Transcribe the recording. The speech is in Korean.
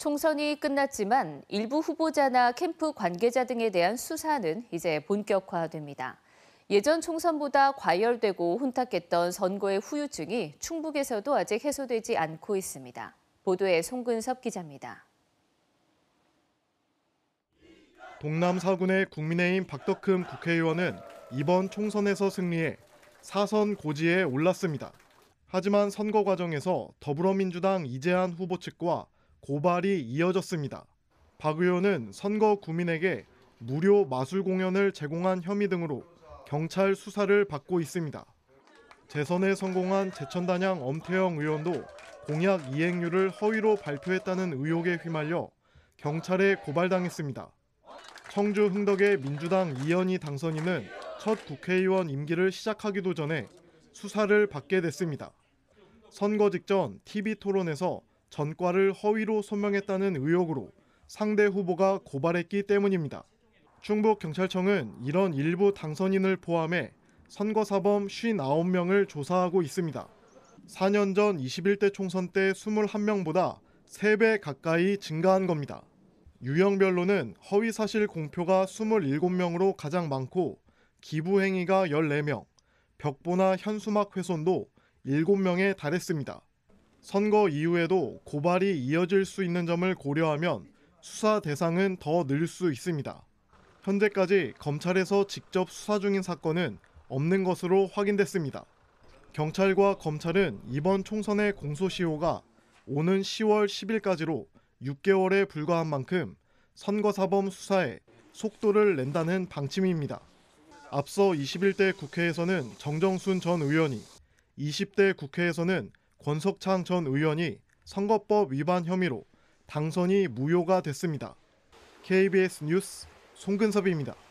총선이 끝났지만 일부 후보자나 캠프 관계자 등에 대한 수사는 이제 본격화됩니다. 예전 총선보다 과열되고 혼탁했던 선거의 후유증이 충북에서도 아직 해소되지 않고 있습니다. 보도에 송근섭 기자입니다. 동남 사군의 국민의힘 박덕흠 국회의원은 이번 총선에서 승리해 사선 고지에 올랐습니다. 하지만 선거 과정에서 더불어민주당 이재한 후보 측과 고발이 이어졌습니다. 박 의원은 선거 구민에게 무료 마술 공연을 제공한 혐의 등으로 경찰 수사를 받고 있습니다. 재선에 성공한 제천단양 엄태영 의원도 공약 이행률을 허위로 발표했다는 의혹에 휘말려 경찰에 고발당했습니다. 청주 흥덕의 민주당 이현희 당선인은 첫 국회의원 임기를 시작하기도 전에 수사를 받게 됐습니다. 선거 직전 TV 토론에서 전과를 허위로 소명했다는 의혹으로 상대 후보가 고발했기 때문입니다. 충북경찰청은 이런 일부 당선인을 포함해 선거사범 59명을 조사하고 있습니다. 4년 전 21대 총선 때 21명보다 3배 가까이 증가한 겁니다. 유형별로는 허위 사실 공표가 27명으로 가장 많고 기부 행위가 14명, 벽보나 현수막 훼손도 7명에 달했습니다. 선거 이후에도 고발이 이어질 수 있는 점을 고려하면 수사 대상은 더 늘 수 있습니다. 현재까지 검찰에서 직접 수사 중인 사건은 없는 것으로 확인됐습니다. 경찰과 검찰은 이번 총선의 공소시효가 오는 10월 10일까지로 6개월에 불과한 만큼 선거사범 수사에 속도를 낸다는 방침입니다. 앞서 21대 국회에서는 정정순 전 의원이 20대 국회에서는 권석창 전 의원이 선거법 위반 혐의로 당선이 무효가 됐습니다. KBS 뉴스 송근섭입니다.